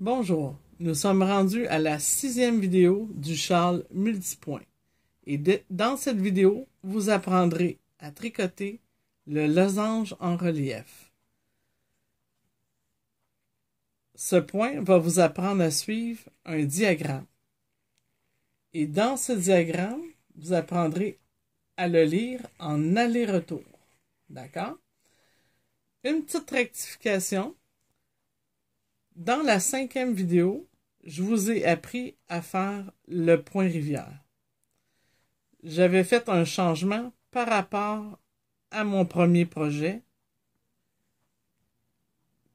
Bonjour, nous sommes rendus à la sixième vidéo du Charles Multipoint. Et dans cette vidéo, vous apprendrez à tricoter le losange en relief. Ce point va vous apprendre à suivre un diagramme. Et dans ce diagramme, vous apprendrez à le lire en aller-retour. D'accord? Une petite rectification, dans la cinquième vidéo, je vous ai appris à faire le point rivière. J'avais fait un changement par rapport à mon premier projet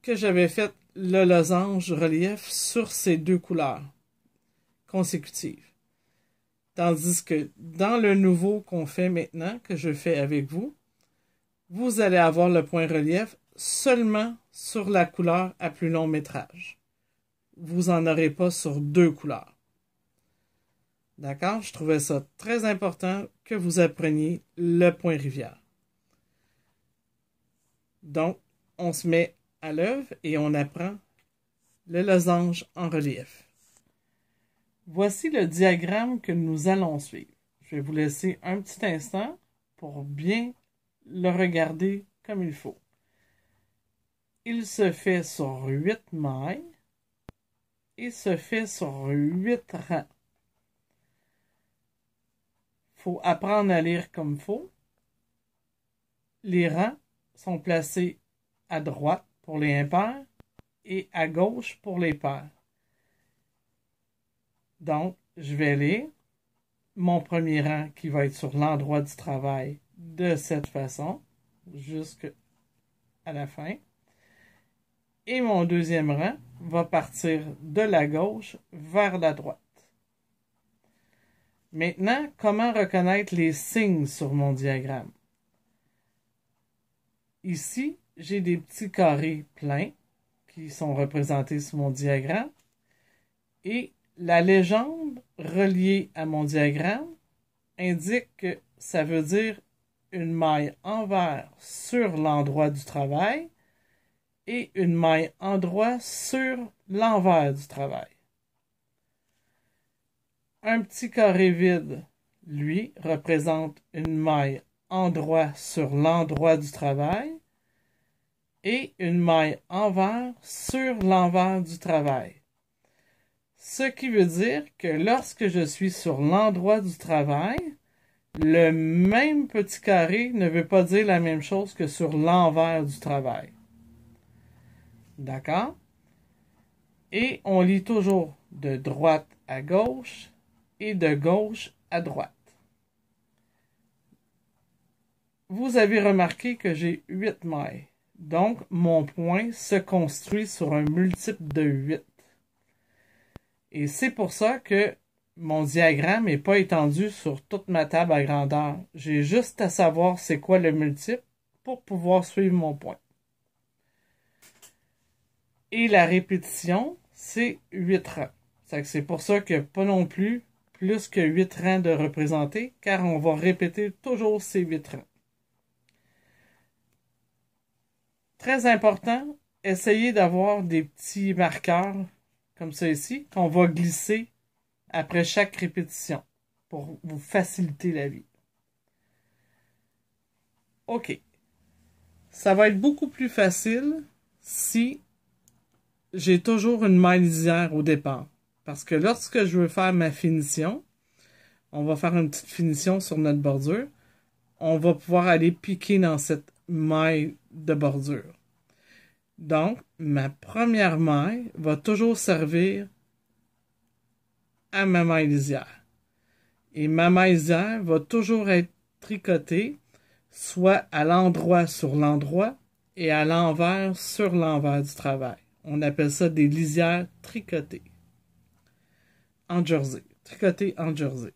que j'avais fait le losange relief sur ces deux couleurs consécutives. Tandis que dans le nouveau qu'on fait maintenant, que je fais avec vous, vous allez avoir le point relief seulement sur la couleur à plus long métrage. Vous n'en aurez pas sur deux couleurs. D'accord? Je trouvais ça très important que vous appreniez le point rivière. Donc, on se met à l'œuvre et on apprend le losange en relief. Voici le diagramme que nous allons suivre. Je vais vous laisser un petit instant pour bien le regarder comme il faut. Il se fait sur huit mailles et se fait sur huit rangs. Faut apprendre à lire comme faut. Les rangs sont placés à droite pour les impairs et à gauche pour les pairs. Donc, je vais lire mon premier rang qui va être sur l'endroit du travail de cette façon jusqu'à la fin et mon deuxième rang va partir de la gauche vers la droite. Maintenant, comment reconnaître les signes sur mon diagramme? Ici, j'ai des petits carrés pleins qui sont représentés sur mon diagramme et la légende reliée à mon diagramme indique que ça veut dire une maille envers sur l'endroit du travail et une maille endroit sur l'envers du travail. Un petit carré vide, lui, représente une maille endroit sur l'endroit du travail et une maille envers sur l'envers du travail. Ce qui veut dire que lorsque je suis sur l'endroit du travail, le même petit carré ne veut pas dire la même chose que sur l'envers du travail. D'accord? Et on lit toujours de droite à gauche et de gauche à droite. Vous avez remarqué que j'ai 8 mailles. Donc, mon point se construit sur un multiple de 8. Et c'est pour ça que mon diagramme n'est pas étendu sur toute ma table à grandeur. J'ai juste à savoir c'est quoi le multiple pour pouvoir suivre mon point. Et la répétition, c'est 8 rangs. C'est pour ça que pas non plus plus que 8 rangs de représenter, car on va répéter toujours ces 8 rangs. Très important, essayez d'avoir des petits marqueurs comme ça ici, qu'on va glisser après chaque répétition pour vous faciliter la vie. OK. Ça va être beaucoup plus facile si j'ai toujours une maille lisière au départ. Parce que lorsque je veux faire ma finition, on va faire une petite finition sur notre bordure, on va pouvoir aller piquer dans cette maille de bordure. Donc, ma première maille va toujours servir à ma maille lisière. Et ma maille lisière va toujours être tricotée, soit à l'endroit sur l'endroit et à l'envers sur l'envers du travail. On appelle ça des lisières tricotées en jersey. Tricotées en jersey.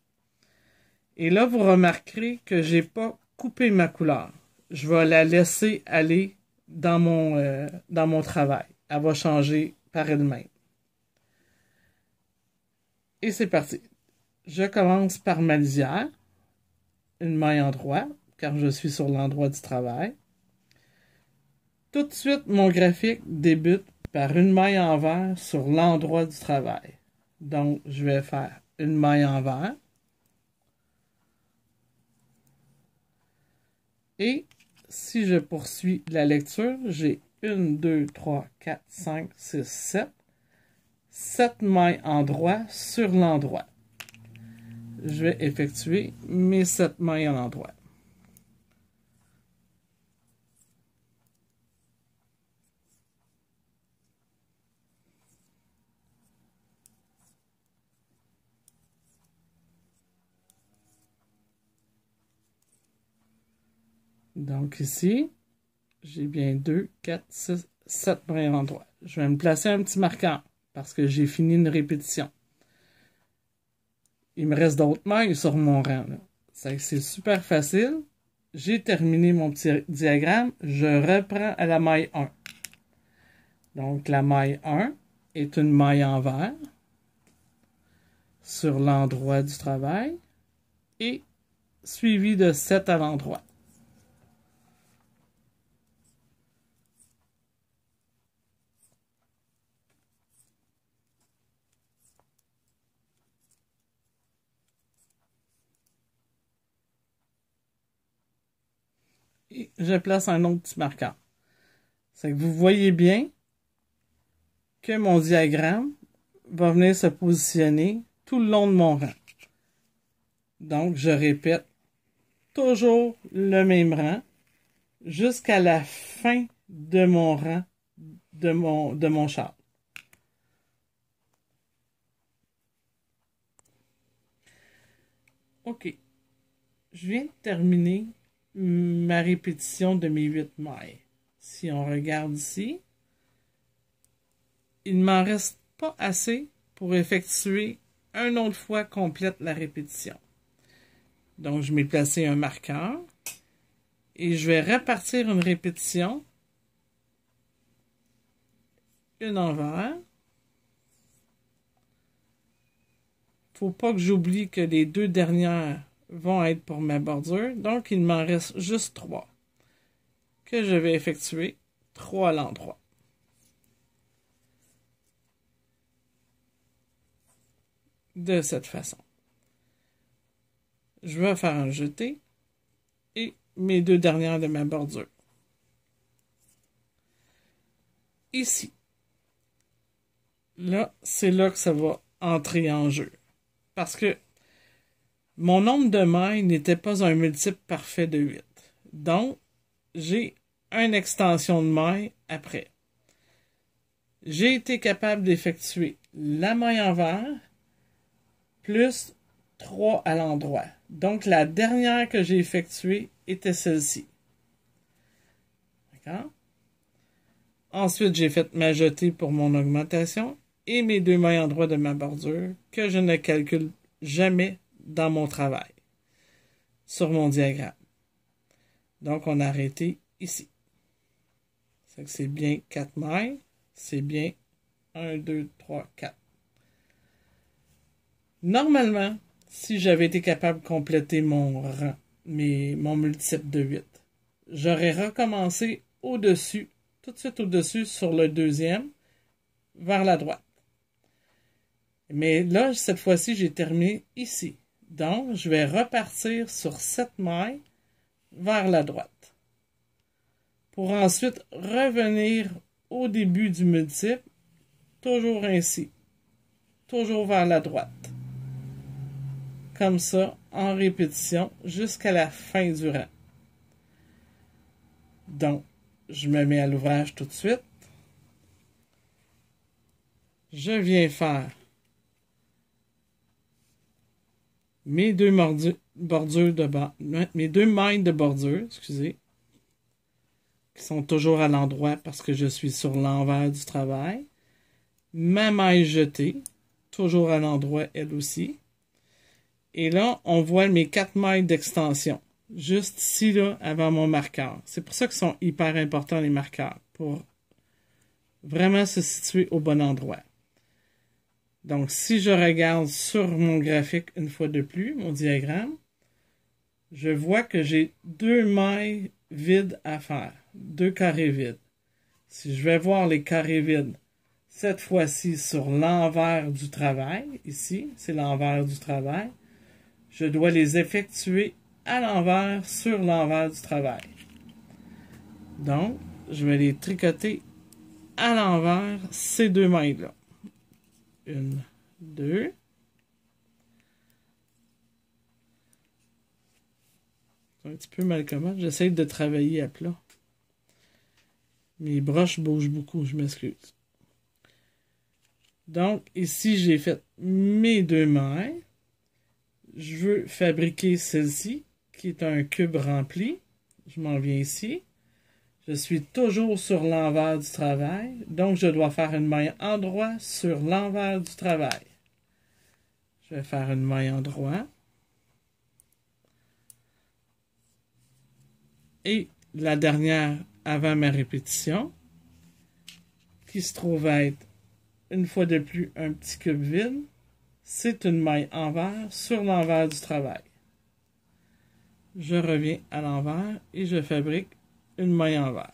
Et là, vous remarquerez que j'ai pas coupé ma couleur. Je vais la laisser aller dans mon, euh, dans mon travail. Elle va changer par elle-même. Et c'est parti. Je commence par ma lisière, une maille en droit car je suis sur l'endroit du travail. Tout de suite, mon graphique débute par une maille envers sur l'endroit du travail. Donc, je vais faire une maille envers. Et si je poursuis la lecture, j'ai 1, 2, 3, 4, 5, 6, 7. 7 mailles en droit sur l'endroit. Je vais effectuer mes 7 mailles en droit. Donc ici, j'ai bien 2, 4, 6, 7 brins l'endroit. Je vais me placer un petit marqueur parce que j'ai fini une répétition. Il me reste d'autres mailles sur mon rang. C'est super facile. J'ai terminé mon petit diagramme. Je reprends à la maille 1. Donc la maille 1 est une maille envers sur l'endroit du travail et suivi de 7 à l'endroit. je place un autre petit marqueur. C'est que vous voyez bien que mon diagramme va venir se positionner tout le long de mon rang. Donc, je répète toujours le même rang jusqu'à la fin de mon rang de mon, de mon char. OK. Je viens de terminer ma répétition de mes huit mailles. Si on regarde ici, il ne m'en reste pas assez pour effectuer une autre fois complète la répétition. Donc, je m'ai placé un marqueur et je vais repartir une répétition. Une envers. faut pas que j'oublie que les deux dernières vont être pour ma bordure. Donc, il m'en reste juste trois que je vais effectuer, trois à l'endroit. De cette façon. Je vais faire un jeté et mes deux dernières de ma bordure. Ici. Là, c'est là que ça va entrer en jeu. Parce que mon nombre de mailles n'était pas un multiple parfait de 8. Donc, j'ai une extension de mailles après. J'ai été capable d'effectuer la maille envers plus 3 à l'endroit. Donc, la dernière que j'ai effectuée était celle-ci. D'accord? Ensuite, j'ai fait ma jetée pour mon augmentation et mes deux mailles endroit de ma bordure que je ne calcule jamais dans mon travail sur mon diagramme. Donc, on a arrêté ici. C'est bien 4 mailles. C'est bien 1, 2, 3, 4. Normalement, si j'avais été capable de compléter mon rang, mes, mon multiple de 8, j'aurais recommencé au-dessus, tout de suite au-dessus sur le deuxième, vers la droite. Mais là, cette fois-ci, j'ai terminé ici. Donc, je vais repartir sur cette maille vers la droite. Pour ensuite revenir au début du multiple, toujours ainsi, toujours vers la droite. Comme ça, en répétition, jusqu'à la fin du rang. Donc, je me mets à l'ouvrage tout de suite. Je viens faire mes deux bordures de mes deux mailles de bordure, excusez, qui sont toujours à l'endroit parce que je suis sur l'envers du travail. Ma maille jetée, toujours à l'endroit elle aussi. Et là, on voit mes quatre mailles d'extension, juste ici, là, avant mon marqueur. C'est pour ça qu'ils sont hyper importants, les marqueurs, pour vraiment se situer au bon endroit. Donc, si je regarde sur mon graphique une fois de plus, mon diagramme, je vois que j'ai deux mailles vides à faire, deux carrés vides. Si je vais voir les carrés vides, cette fois-ci sur l'envers du travail, ici, c'est l'envers du travail, je dois les effectuer à l'envers sur l'envers du travail. Donc, je vais les tricoter à l'envers ces deux mailles-là une, deux. C'est un petit peu mal comment. J'essaie de travailler à plat. Mes broches bougent beaucoup, je m'excuse. Donc, ici, j'ai fait mes deux mailles. Je veux fabriquer celle-ci, qui est un cube rempli. Je m'en viens ici. Je suis toujours sur l'envers du travail, donc je dois faire une maille en droit sur l'envers du travail. Je vais faire une maille en droit. Et la dernière avant ma répétition, qui se trouve être une fois de plus un petit cube vide, c'est une maille envers sur l'envers du travail. Je reviens à l'envers et je fabrique une maille envers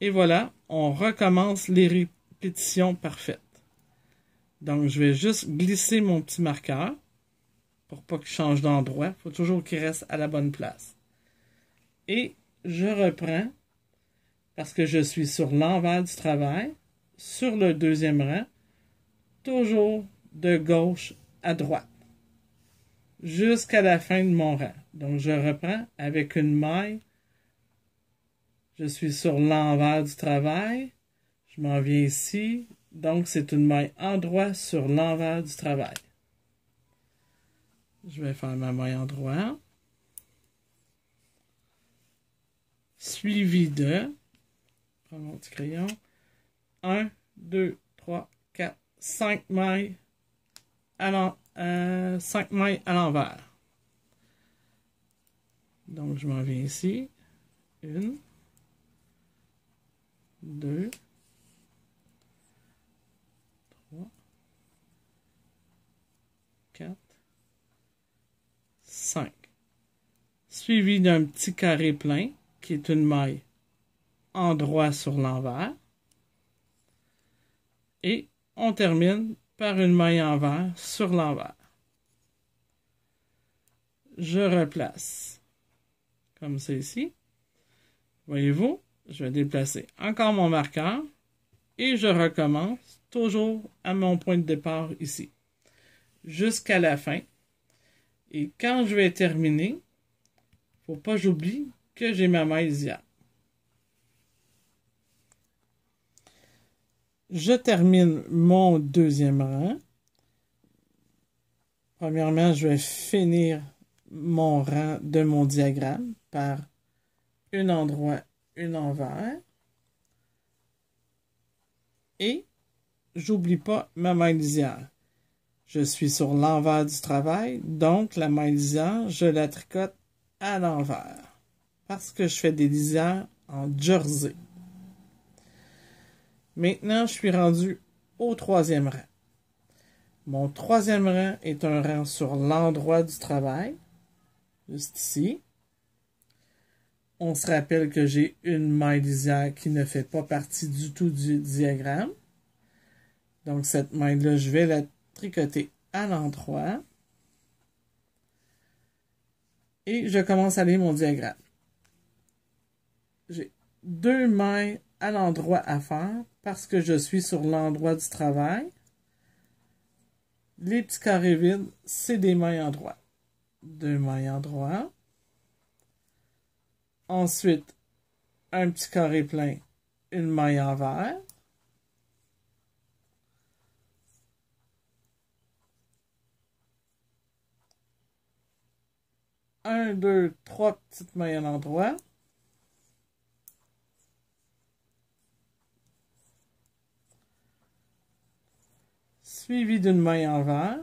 Et voilà, on recommence les répétitions parfaites. Donc, je vais juste glisser mon petit marqueur pour pas qu'il change d'endroit. Il faut toujours qu'il reste à la bonne place. Et je reprends parce que je suis sur l'envers du travail, sur le deuxième rang, toujours de gauche à droite, jusqu'à la fin de mon rang. Donc, je reprends avec une maille je suis sur l'envers du travail. Je m'en viens ici. Donc, c'est une maille endroit sur l'envers du travail. Je vais faire ma maille endroit. Suivi de, prends mon petit crayon, 1, 2, 3, 4, 5 mailles à, 5 euh, mailles à l'envers. Donc, je m'en viens ici. Une, 2, 3, 4, 5. Suivi d'un petit carré plein qui est une maille en droit sur l'envers. Et on termine par une maille envers sur l'envers. Je replace comme ceci. Voyez-vous, je vais déplacer encore mon marqueur et je recommence toujours à mon point de départ ici jusqu'à la fin. Et quand je vais terminer, faut pas j'oublie que j'ai ma maille Je termine mon deuxième rang. Premièrement, je vais finir mon rang de mon diagramme par un endroit envers Et j'oublie pas ma maille lisière. Je suis sur l'envers du travail, donc la maille lisière, je la tricote à l'envers. Parce que je fais des lisières en jersey. Maintenant, je suis rendu au troisième rang. Mon troisième rang est un rang sur l'endroit du travail, juste ici on se rappelle que j'ai une maille lisière qui ne fait pas partie du tout du diagramme. Donc cette maille-là, je vais la tricoter à l'endroit. Et je commence à lire mon diagramme. J'ai deux mailles à l'endroit à faire parce que je suis sur l'endroit du travail. Les petits carrés vides, c'est des mailles endroit. Deux mailles endroit. Ensuite, un petit carré plein, une maille envers. Un, deux, trois petites mailles à l'endroit. Suivi d'une maille envers.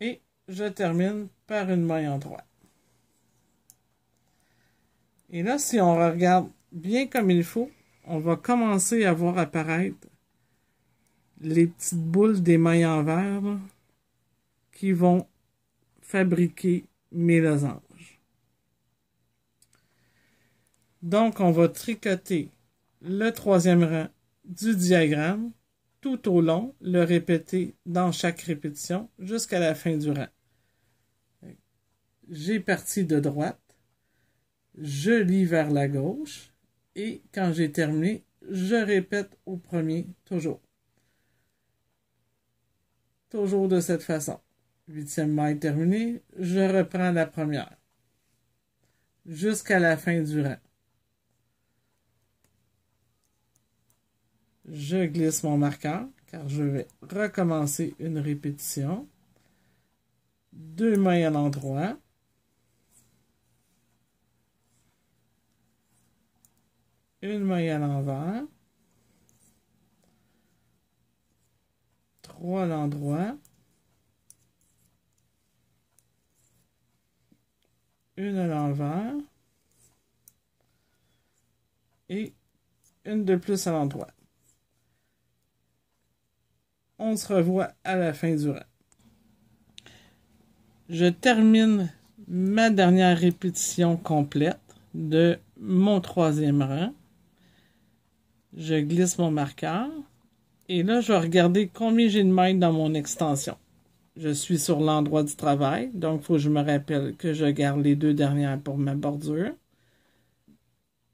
Et je termine par une maille en et là, si on regarde bien comme il faut, on va commencer à voir apparaître les petites boules des mailles en verre qui vont fabriquer mes losanges. Donc, on va tricoter le troisième rang du diagramme tout au long, le répéter dans chaque répétition jusqu'à la fin du rang. J'ai parti de droite je lis vers la gauche et quand j'ai terminé, je répète au premier toujours. Toujours de cette façon. Huitième maille terminée, je reprends la première jusqu'à la fin du rang. Je glisse mon marqueur car je vais recommencer une répétition. Deux mailles à l'endroit. une maille à l'envers, trois à l'endroit, une à l'envers et une de plus à l'endroit. On se revoit à la fin du rang. Je termine ma dernière répétition complète de mon troisième rang. Je glisse mon marqueur. Et là, je vais regarder combien j'ai de mailles dans mon extension. Je suis sur l'endroit du travail, donc il faut que je me rappelle que je garde les deux dernières pour ma bordure.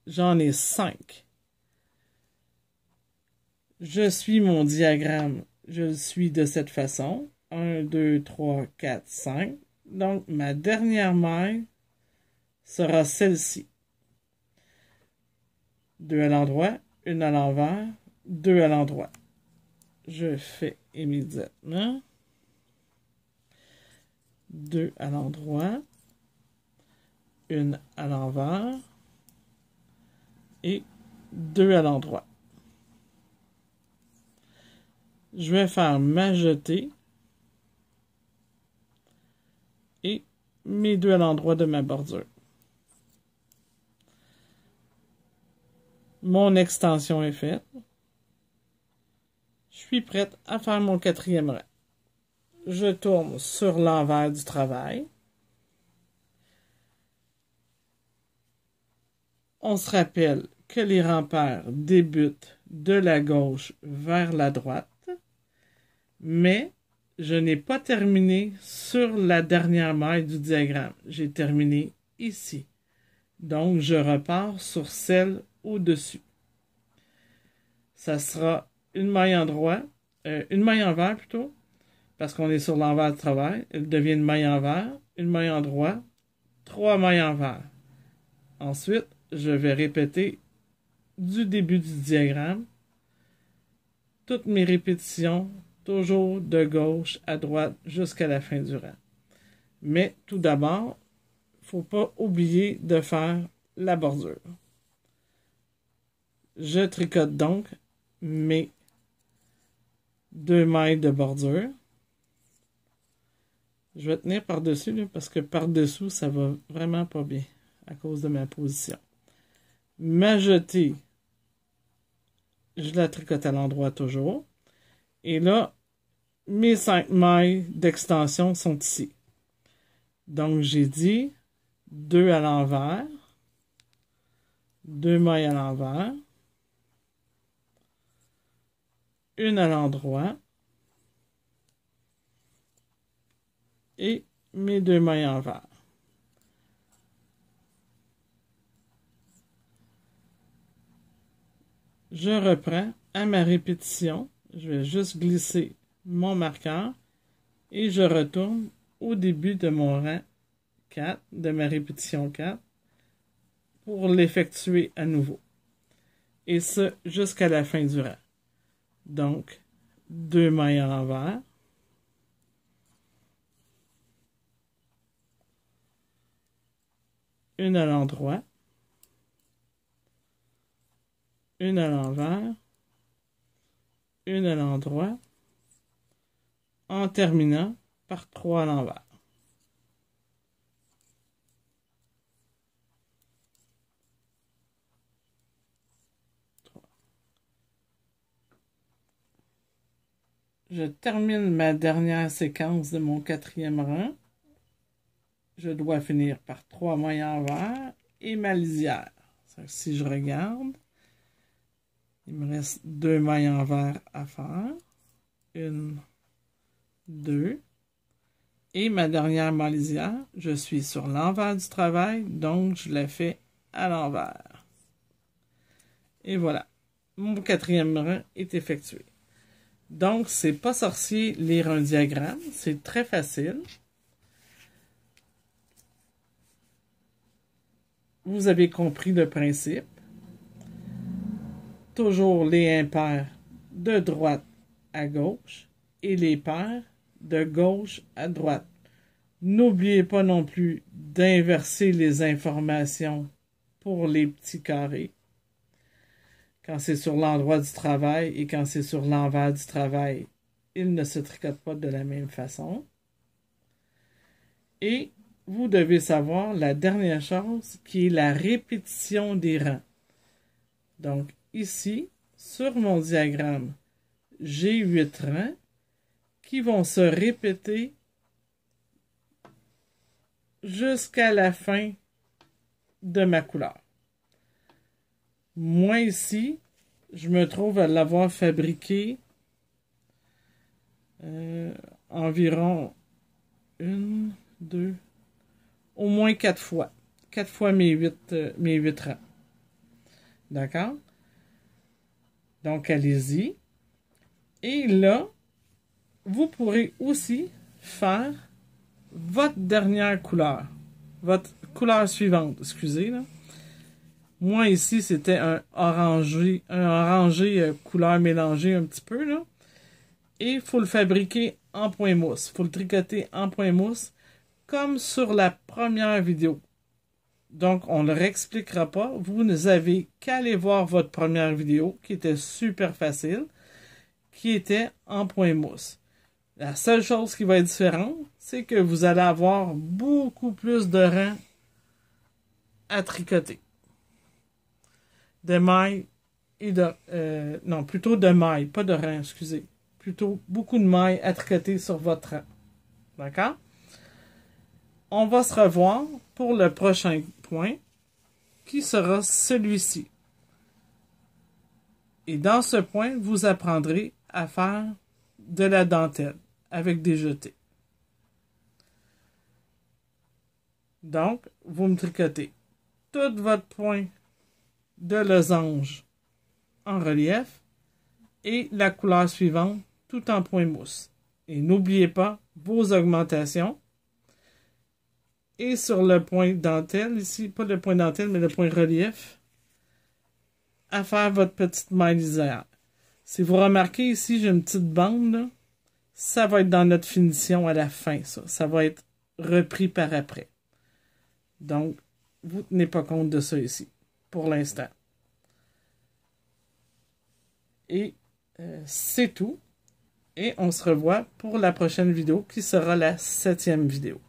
J'en ai cinq. Je suis mon diagramme. Je le suis de cette façon. Un, deux, trois, quatre, cinq. Donc, ma dernière maille sera celle-ci. de à l'endroit, une à l'envers, deux à l'endroit. Je fais immédiatement. Deux à l'endroit, une à l'envers et deux à l'endroit. Je vais faire ma jetée et mes deux à l'endroit de ma bordure. Mon extension est faite. Je suis prête à faire mon quatrième rang. Je tourne sur l'envers du travail. On se rappelle que les remparts débutent de la gauche vers la droite, mais je n'ai pas terminé sur la dernière maille du diagramme. J'ai terminé ici. Donc, je repars sur celle au-dessus. Ça sera une maille en droit, euh, une maille envers plutôt, parce qu'on est sur l'envers de travail. Elle devient une maille envers, une maille en droit, trois mailles envers. Ensuite, je vais répéter du début du diagramme toutes mes répétitions, toujours de gauche à droite jusqu'à la fin du rang. Mais tout d'abord, faut pas oublier de faire la bordure. Je tricote donc mes deux mailles de bordure. Je vais tenir par-dessus parce que par-dessous, ça va vraiment pas bien à cause de ma position. Ma jetée, je la tricote à l'endroit toujours. Et là, mes cinq mailles d'extension sont ici. Donc, j'ai dit deux à l'envers, deux mailles à l'envers, une à l'endroit. Et mes deux mailles envers. Je reprends à ma répétition. Je vais juste glisser mon marqueur et je retourne au début de mon rang 4, de ma répétition 4, pour l'effectuer à nouveau. Et ce, jusqu'à la fin du rang. Donc, deux mailles à l'envers. Une à l'endroit. Une à l'envers. Une à l'endroit. En terminant par trois à l'envers. Je termine ma dernière séquence de mon quatrième rang. Je dois finir par trois mailles envers et ma lisière. Si je regarde, il me reste deux mailles envers à faire. Une, deux. Et ma dernière ma lisière, je suis sur l'envers du travail, donc je la fais à l'envers. Et voilà, mon quatrième rang est effectué. Donc, c'est pas sorcier lire un diagramme, c'est très facile. Vous avez compris le principe. Toujours les impairs de droite à gauche et les paires de gauche à droite. N'oubliez pas non plus d'inverser les informations pour les petits carrés quand c'est sur l'endroit du travail et quand c'est sur l'envers du travail. Ils ne se tricotent pas de la même façon. Et vous devez savoir la dernière chose qui est la répétition des rangs. Donc ici, sur mon diagramme, j'ai huit rangs qui vont se répéter jusqu'à la fin de ma couleur. Moi ici, je me trouve à l'avoir fabriqué euh, environ une, deux, au moins quatre fois. Quatre fois mes huit, euh, mes huit rangs. D'accord? Donc, allez-y. Et là, vous pourrez aussi faire votre dernière couleur. Votre couleur suivante, excusez, là. Moi, ici, c'était un orangé, un orangé euh, couleur mélangée un petit peu, là. Et il faut le fabriquer en point mousse. Il faut le tricoter en point mousse, comme sur la première vidéo. Donc, on ne le réexpliquera pas. Vous n'avez qu'à aller voir votre première vidéo, qui était super facile, qui était en point mousse. La seule chose qui va être différente, c'est que vous allez avoir beaucoup plus de rangs à tricoter de mailles et de... Euh, non, plutôt de mailles, pas de reins, excusez. Plutôt beaucoup de mailles à tricoter sur votre rein. D'accord? On va se revoir pour le prochain point, qui sera celui-ci. Et dans ce point, vous apprendrez à faire de la dentelle avec des jetés. Donc, vous me tricotez tout votre point de losange en relief et la couleur suivante tout en point mousse. Et n'oubliez pas vos augmentations. Et sur le point dentelle, ici, pas le point dentelle, mais le point relief, à faire votre petite maille lisière. Si vous remarquez ici, j'ai une petite bande, ça va être dans notre finition à la fin, ça. Ça va être repris par après. Donc, vous tenez pas compte de ça ici l'instant. Et euh, c'est tout. Et on se revoit pour la prochaine vidéo qui sera la septième vidéo.